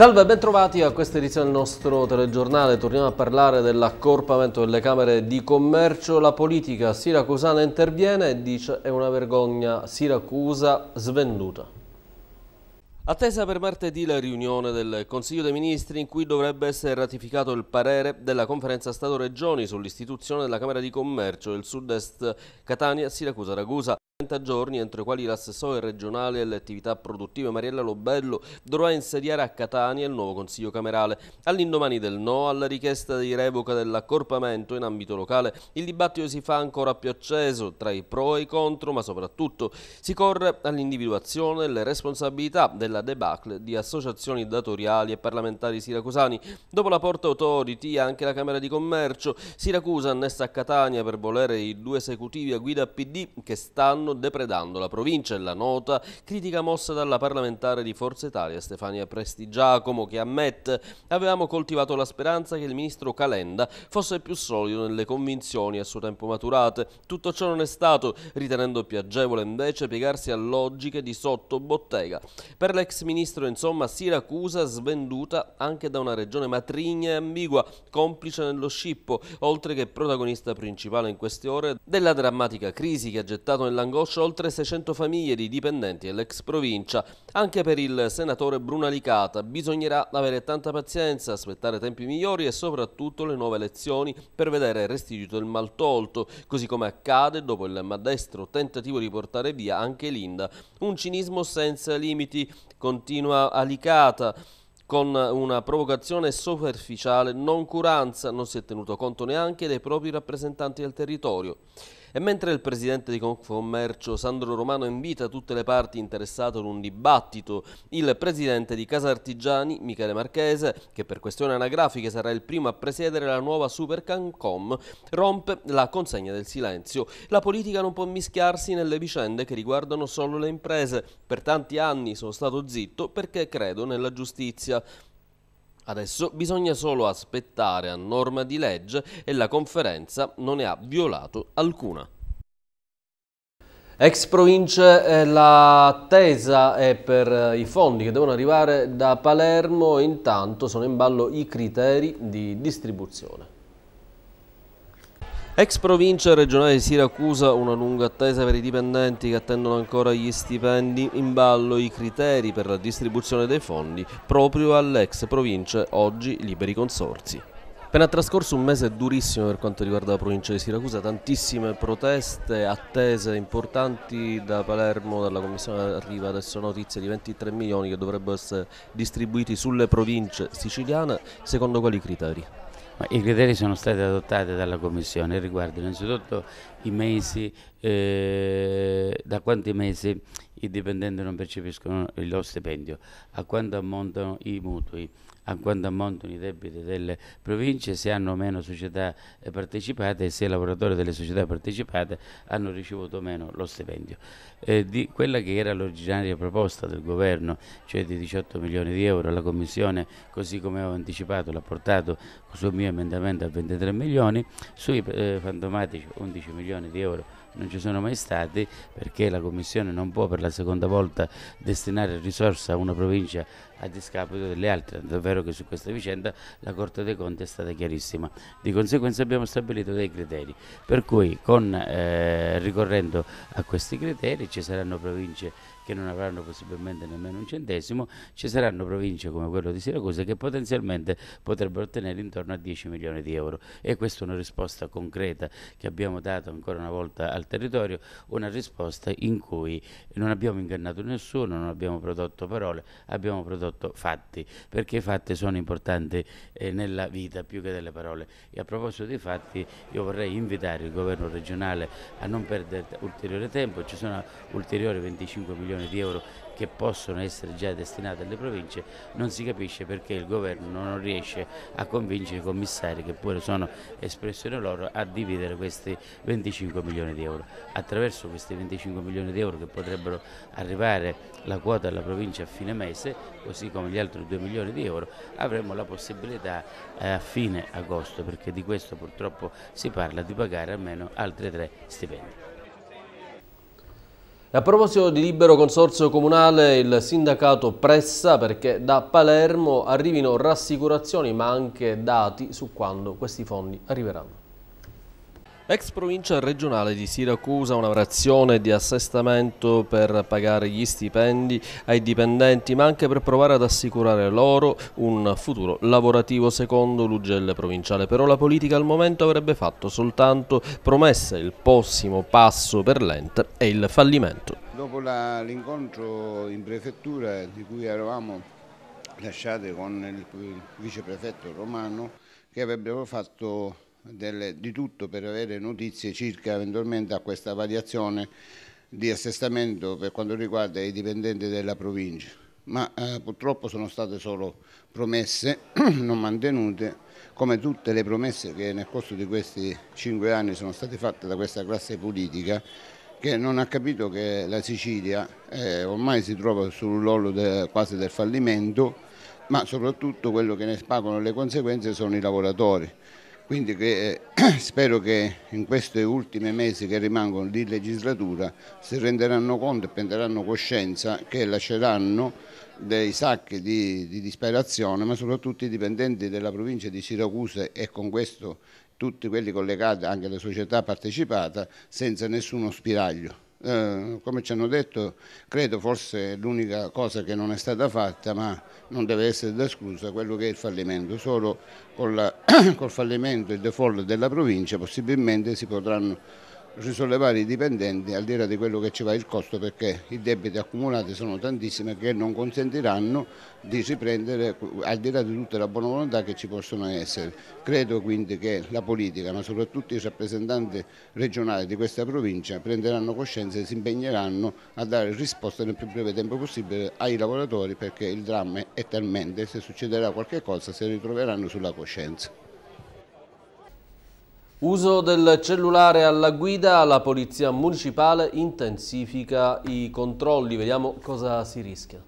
Salve, bentrovati a questa edizione del nostro telegiornale. Torniamo a parlare dell'accorpamento delle Camere di Commercio. La politica siracusana interviene e dice è una vergogna Siracusa svenduta. Attesa per martedì la riunione del Consiglio dei Ministri in cui dovrebbe essere ratificato il parere della conferenza Stato-Regioni sull'istituzione della Camera di Commercio del Sud-Est Catania-Siracusa-Ragusa. 30 giorni entro i quali l'assessore regionale alle attività produttive Mariella Lobello dovrà insediare a Catania il nuovo Consiglio Camerale. All'indomani del no alla richiesta di revoca dell'accorpamento in ambito locale, il dibattito si fa ancora più acceso tra i pro e i contro, ma soprattutto si corre all'individuazione delle responsabilità della debacle di associazioni datoriali e parlamentari siracusani. Dopo la Porta autority anche la Camera di Commercio, Siracusa annessa a Catania per volere i due esecutivi a guida PD che stanno stanno depredando la provincia e la nota critica mossa dalla parlamentare di Forza Italia Stefania Presti Giacomo che ammette avevamo coltivato la speranza che il ministro Calenda fosse più solido nelle convinzioni a suo tempo maturate. Tutto ciò non è stato, ritenendo più agevole invece piegarsi a logiche di sottobottega. Per l'ex ministro insomma Siracusa svenduta anche da una regione matrigna e ambigua, complice nello scippo, oltre che protagonista principale in queste ore della drammatica crisi che ha gettato nell'angolo angoscia oltre 600 famiglie di dipendenti dell'ex provincia. Anche per il senatore Bruno Alicata bisognerà avere tanta pazienza, aspettare tempi migliori e soprattutto le nuove elezioni per vedere restituito il mal tolto, così come accade dopo il maldestro tentativo di portare via anche Linda. Un cinismo senza limiti continua Alicata. con una provocazione superficiale, non curanza, non si è tenuto conto neanche dei propri rappresentanti del territorio. E mentre il presidente di Confcommercio Sandro Romano invita tutte le parti interessate ad un dibattito, il presidente di Casa Artigiani Michele Marchese, che per questioni anagrafiche sarà il primo a presiedere la nuova Super Supercancom, rompe la consegna del silenzio. La politica non può mischiarsi nelle vicende che riguardano solo le imprese. Per tanti anni sono stato zitto perché credo nella giustizia. Adesso bisogna solo aspettare a norma di legge e la conferenza non ne ha violato alcuna. Ex province, eh, l'attesa è per eh, i fondi che devono arrivare da Palermo, intanto sono in ballo i criteri di distribuzione. Ex provincia regionale di Siracusa, una lunga attesa per i dipendenti che attendono ancora gli stipendi, in ballo i criteri per la distribuzione dei fondi proprio all'ex provincia, oggi liberi consorzi. Appena trascorso un mese durissimo per quanto riguarda la provincia di Siracusa, tantissime proteste, attese importanti da Palermo, dalla Commissione arriva adesso notizia di 23 milioni che dovrebbero essere distribuiti sulle province siciliane, secondo quali criteri? I criteri sono stati adottati dalla Commissione riguardano innanzitutto i mesi, eh, da quanti mesi i dipendenti non percepiscono lo stipendio, a quanto ammontano i mutui, a quanto ammontano i debiti delle province, se hanno meno società eh, partecipate e se i lavoratori delle società partecipate hanno ricevuto meno lo stipendio. Eh, di quella che era l'originaria proposta del governo, cioè di 18 milioni di euro, la Commissione, così come avevo anticipato, l'ha portato sul mio emendamento a 23 milioni, sui eh, fantomatici 11 milioni di euro non ci sono mai stati perché la Commissione non può per la seconda volta destinare risorse a una provincia a discapito delle altre, davvero che su questa vicenda la Corte dei Conti è stata chiarissima. Di conseguenza abbiamo stabilito dei criteri, per cui con, eh, ricorrendo a questi criteri ci saranno province che non avranno possibilmente nemmeno un centesimo, ci saranno province come quello di Siracusa che potenzialmente potrebbero ottenere intorno a 10 milioni di euro e questa è una risposta concreta che abbiamo dato ancora una volta al territorio, una risposta in cui non abbiamo ingannato nessuno, non abbiamo prodotto parole, abbiamo prodotto fatti, perché i fatti sono importanti eh, nella vita più che delle parole. E a proposito dei fatti io vorrei invitare il governo regionale a non perdere ulteriore tempo, ci sono ulteriori 25 milioni milioni di euro che possono essere già destinate alle province, non si capisce perché il governo non riesce a convincere i commissari, che pure sono espressione loro, a dividere questi 25 milioni di euro. Attraverso questi 25 milioni di euro che potrebbero arrivare la quota alla provincia a fine mese, così come gli altri 2 milioni di euro, avremo la possibilità eh, a fine agosto, perché di questo purtroppo si parla, di pagare almeno altri tre stipendi. A proposito di libero consorzio comunale, il sindacato pressa perché da Palermo arrivino rassicurazioni ma anche dati su quando questi fondi arriveranno. Ex provincia regionale di Siracusa una frazione di assestamento per pagare gli stipendi ai dipendenti ma anche per provare ad assicurare loro un futuro lavorativo secondo l'Ugel provinciale. Però la politica al momento avrebbe fatto soltanto promesse, il prossimo passo per l'ente è il fallimento. Dopo l'incontro in prefettura di cui eravamo lasciati con il viceprefetto Romano che avrebbero fatto delle, di tutto per avere notizie circa eventualmente a questa variazione di assestamento per quanto riguarda i dipendenti della provincia, ma eh, purtroppo sono state solo promesse non mantenute, come tutte le promesse che nel corso di questi cinque anni sono state fatte da questa classe politica che non ha capito che la Sicilia eh, ormai si trova sull'orlo de, quasi del fallimento, ma soprattutto quello che ne pagano le conseguenze sono i lavoratori. Quindi che, eh, spero che in questi ultimi mesi che rimangono di legislatura si renderanno conto e prenderanno coscienza che lasceranno dei sacchi di, di disperazione, ma soprattutto i dipendenti della provincia di Siracusa e con questo tutti quelli collegati anche alla società partecipata senza nessuno spiraglio. Eh, come ci hanno detto, credo forse l'unica cosa che non è stata fatta, ma non deve essere esclusa, quello che è il fallimento. Solo col, col fallimento e il default della provincia possibilmente si potranno risollevare i dipendenti al di là di quello che ci va il costo perché i debiti accumulati sono tantissimi che non consentiranno di riprendere al di là di tutta la buona volontà che ci possono essere. Credo quindi che la politica ma soprattutto i rappresentanti regionali di questa provincia prenderanno coscienza e si impegneranno a dare risposta nel più breve tempo possibile ai lavoratori perché il dramma è talmente se succederà qualche cosa si ritroveranno sulla coscienza. Uso del cellulare alla guida, la polizia municipale intensifica i controlli, vediamo cosa si rischia.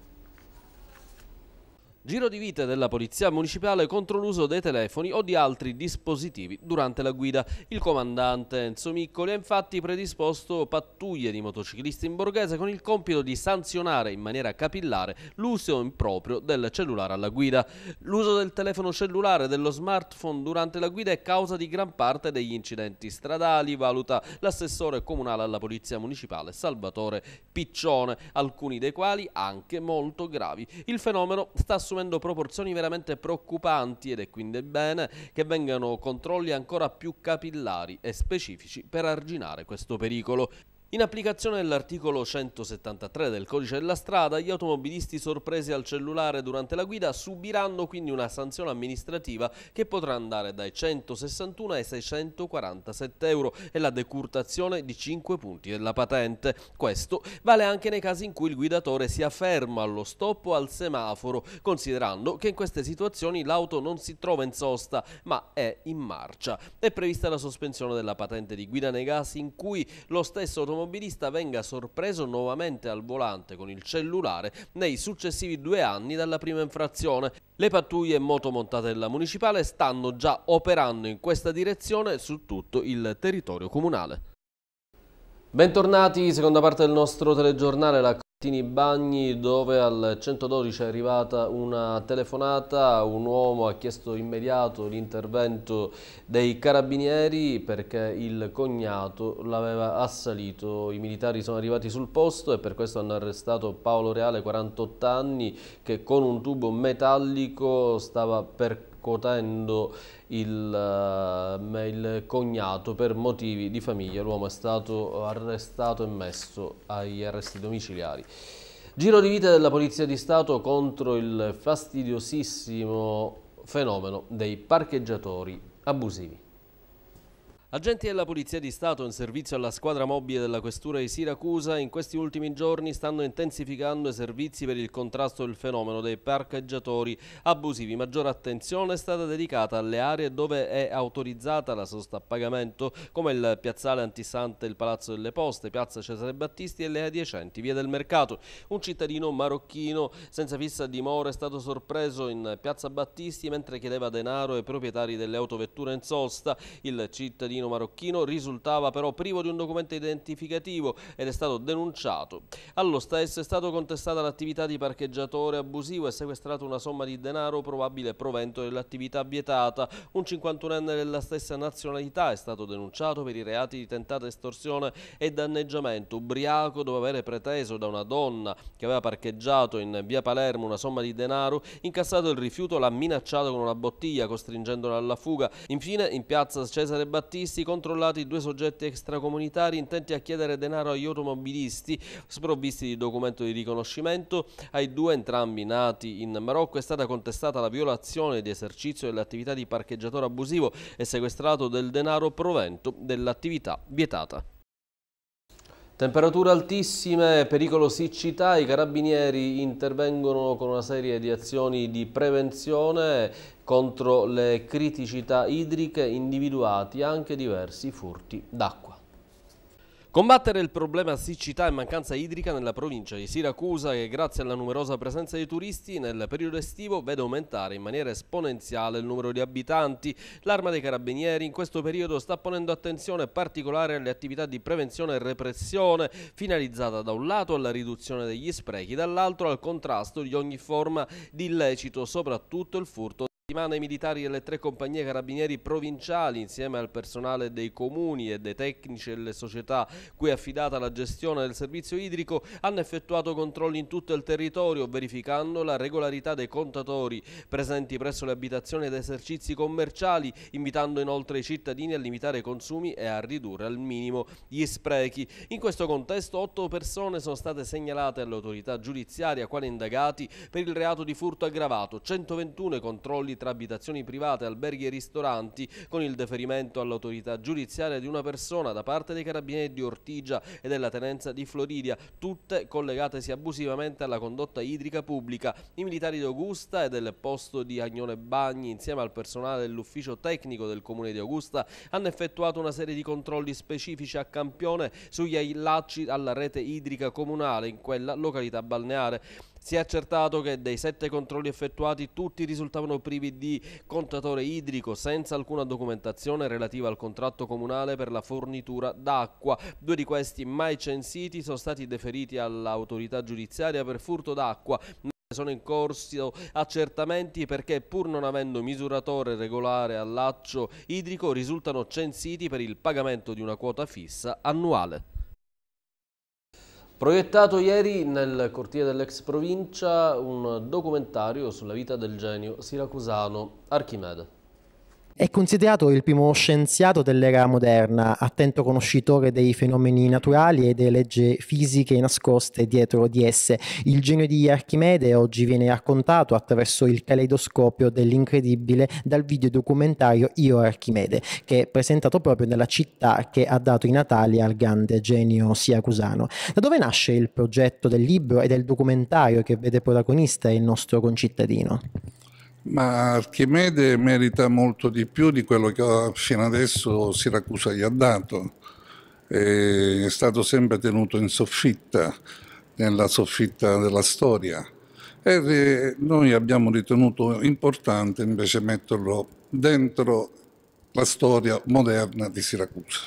Giro di vite della Polizia Municipale contro l'uso dei telefoni o di altri dispositivi durante la guida. Il comandante Enzo Miccoli ha infatti predisposto pattuglie di motociclisti in borghese con il compito di sanzionare in maniera capillare l'uso improprio del cellulare alla guida. L'uso del telefono cellulare e dello smartphone durante la guida è causa di gran parte degli incidenti stradali, valuta l'assessore comunale alla Polizia Municipale Salvatore Piccione, alcuni dei quali anche molto gravi. Il fenomeno sta su assumendo proporzioni veramente preoccupanti ed è quindi bene che vengano controlli ancora più capillari e specifici per arginare questo pericolo. In applicazione dell'articolo 173 del codice della strada, gli automobilisti sorpresi al cellulare durante la guida subiranno quindi una sanzione amministrativa che potrà andare dai 161 ai 647 euro e la decurtazione di 5 punti della patente. Questo vale anche nei casi in cui il guidatore sia fermo allo stop o al semaforo, considerando che in queste situazioni l'auto non si trova in sosta ma è in marcia. È prevista la sospensione della patente di guida nei casi in cui lo stesso automobilista automobilista venga sorpreso nuovamente al volante con il cellulare nei successivi due anni dalla prima infrazione. Le pattuglie motomontate della municipale stanno già operando in questa direzione su tutto il territorio comunale. Bentornati, seconda parte del nostro telegiornale La Tini Bagni dove al 112 è arrivata una telefonata, un uomo ha chiesto immediato l'intervento dei carabinieri perché il cognato l'aveva assalito. I militari sono arrivati sul posto e per questo hanno arrestato Paolo Reale, 48 anni, che con un tubo metallico stava percorrendo cotendo il, eh, il cognato per motivi di famiglia. L'uomo è stato arrestato e messo agli arresti domiciliari. Giro di vita della Polizia di Stato contro il fastidiosissimo fenomeno dei parcheggiatori abusivi. Agenti della Polizia di Stato in servizio alla squadra mobile della Questura di Siracusa in questi ultimi giorni stanno intensificando i servizi per il contrasto del fenomeno dei parcheggiatori abusivi. Maggiore attenzione è stata dedicata alle aree dove è autorizzata la sosta a pagamento come il piazzale antistante il Palazzo delle Poste, piazza Cesare Battisti e le adiacenti Via del mercato. Un cittadino marocchino senza fissa dimora è stato sorpreso in piazza Battisti mentre chiedeva denaro ai proprietari delle autovetture in sosta. Il cittadino cittadino marocchino risultava però privo di un documento identificativo ed è stato denunciato. Allo stesso è stato contestata l'attività di parcheggiatore abusivo e sequestrata una somma di denaro probabile provento dell'attività vietata. Un 51enne della stessa nazionalità è stato denunciato per i reati di tentata estorsione e danneggiamento. Ubriaco dopo aver preteso da una donna che aveva parcheggiato in via Palermo una somma di denaro, incassato il rifiuto, l'ha minacciato con una bottiglia costringendola alla fuga. Infine in piazza Cesare Battista visti controllati due soggetti extracomunitari intenti a chiedere denaro agli automobilisti sprovvisti di documento di riconoscimento. Ai due, entrambi nati in Marocco, è stata contestata la violazione di esercizio dell'attività di parcheggiatore abusivo e sequestrato del denaro provento dell'attività vietata. Temperature altissime, pericolo siccità, i carabinieri intervengono con una serie di azioni di prevenzione contro le criticità idriche individuati anche diversi furti d'acqua. Combattere il problema siccità e mancanza idrica nella provincia di Siracusa che grazie alla numerosa presenza di turisti nel periodo estivo vede aumentare in maniera esponenziale il numero di abitanti. L'arma dei carabinieri in questo periodo sta ponendo attenzione particolare alle attività di prevenzione e repressione finalizzata da un lato alla riduzione degli sprechi, dall'altro al contrasto di ogni forma di illecito, soprattutto il furto settimana i militari delle tre compagnie carabinieri provinciali, insieme al personale dei comuni e dei tecnici delle società cui è affidata la gestione del servizio idrico, hanno effettuato controlli in tutto il territorio, verificando la regolarità dei contatori presenti presso le abitazioni ed esercizi commerciali, invitando inoltre i cittadini a limitare i consumi e a ridurre al minimo gli sprechi. In questo contesto, otto persone sono state segnalate all'autorità giudiziaria quali indagati per il reato di furto aggravato, 121 controlli tra abitazioni private, alberghi e ristoranti, con il deferimento all'autorità giudiziaria di una persona da parte dei carabinieri di Ortigia e della tenenza di Floridia, tutte collegatesi abusivamente alla condotta idrica pubblica. I militari di Augusta e del posto di Agnone Bagni, insieme al personale dell'ufficio tecnico del comune di Augusta, hanno effettuato una serie di controlli specifici a campione sugli aillacci alla rete idrica comunale in quella località balneare. Si è accertato che dei sette controlli effettuati tutti risultavano privi di contatore idrico senza alcuna documentazione relativa al contratto comunale per la fornitura d'acqua. Due di questi mai censiti sono stati deferiti all'autorità giudiziaria per furto d'acqua sono in corso accertamenti perché pur non avendo misuratore regolare all'accio idrico risultano censiti per il pagamento di una quota fissa annuale. Proiettato ieri nel cortile dell'ex provincia un documentario sulla vita del genio siracusano Archimede. È considerato il primo scienziato dell'era moderna, attento conoscitore dei fenomeni naturali e delle leggi fisiche nascoste dietro di esse. Il genio di Archimede oggi viene raccontato attraverso il caleidoscopio dell'incredibile dal videodocumentario Io Archimede, che è presentato proprio nella città che ha dato i natali al grande genio siacusano. Da dove nasce il progetto del libro e del documentario che vede protagonista il nostro concittadino? Ma Archimede merita molto di più di quello che fino adesso Siracusa gli ha dato. È stato sempre tenuto in soffitta, nella soffitta della storia. E noi abbiamo ritenuto importante invece metterlo dentro la storia moderna di Siracusa.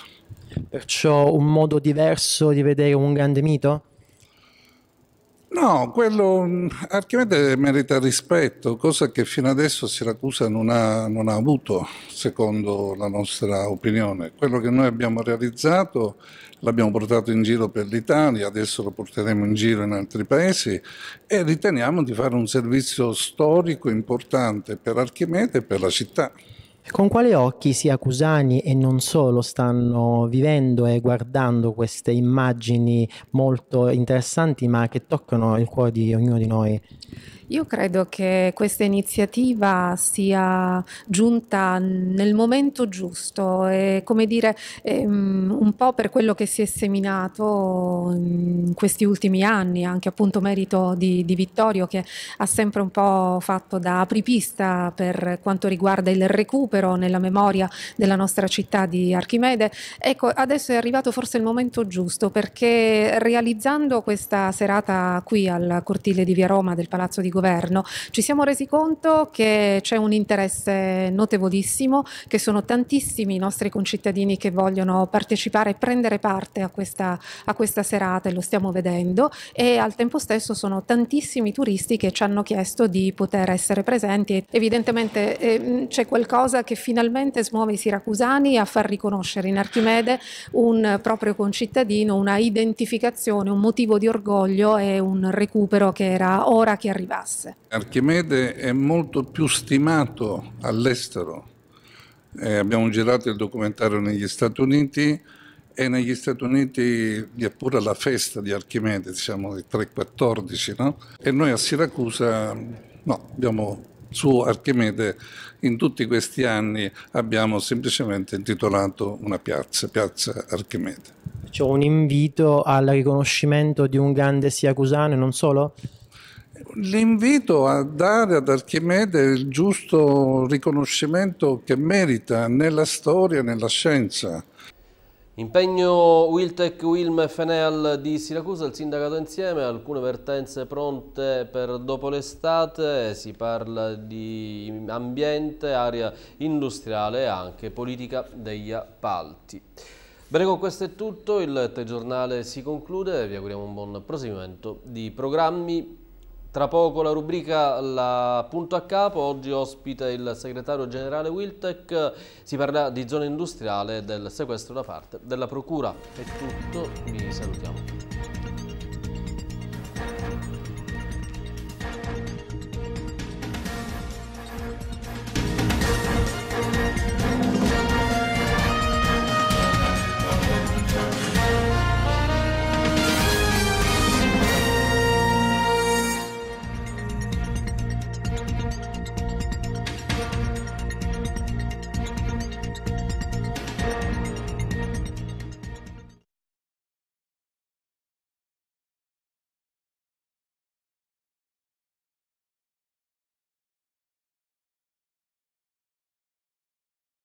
Perciò un modo diverso di vedere un grande mito? No, quello mm, Archimede merita rispetto, cosa che fino adesso Siracusa non ha, non ha avuto, secondo la nostra opinione. Quello che noi abbiamo realizzato l'abbiamo portato in giro per l'Italia, adesso lo porteremo in giro in altri paesi e riteniamo di fare un servizio storico importante per Archimede e per la città. Con quale occhi sia Cusani e non solo stanno vivendo e guardando queste immagini molto interessanti ma che toccano il cuore di ognuno di noi? Io credo che questa iniziativa sia giunta nel momento giusto e come dire ehm, un po' per quello che si è seminato in questi ultimi anni, anche appunto merito di, di Vittorio che ha sempre un po' fatto da apripista per quanto riguarda il recupero nella memoria della nostra città di Archimede. Ecco, adesso è arrivato forse il momento giusto perché realizzando questa serata qui al cortile di Via Roma del Palazzo di governo, ci siamo resi conto che c'è un interesse notevolissimo, che sono tantissimi i nostri concittadini che vogliono partecipare e prendere parte a questa, a questa serata e lo stiamo vedendo e al tempo stesso sono tantissimi turisti che ci hanno chiesto di poter essere presenti. Evidentemente eh, c'è qualcosa che finalmente smuove i siracusani a far riconoscere in Archimede un proprio concittadino, una identificazione, un motivo di orgoglio e un recupero che era ora che è arrivato tasse. Archimede è molto più stimato all'estero. Eh, abbiamo girato il documentario negli Stati Uniti e negli Stati Uniti vi è pure la festa di Archimede, diciamo del 314, no? E noi a Siracusa no, abbiamo su Archimede in tutti questi anni abbiamo semplicemente intitolato una piazza, Piazza Archimede. C'è un invito al riconoscimento di un grande siacusano e non solo? L'invito a dare ad Archimede il giusto riconoscimento che merita nella storia e nella scienza. Impegno Wiltec Wilm Feneal di Siracusa, il sindacato insieme, alcune vertenze pronte per dopo l'estate, si parla di ambiente, area industriale e anche politica degli appalti. Bene, con questo è tutto, il telegiornale si conclude, vi auguriamo un buon proseguimento di programmi tra poco la rubrica La Punto a Capo, oggi ospita il segretario generale Wiltec, si parlerà di zona industriale e del sequestro da parte della Procura. È tutto, vi salutiamo.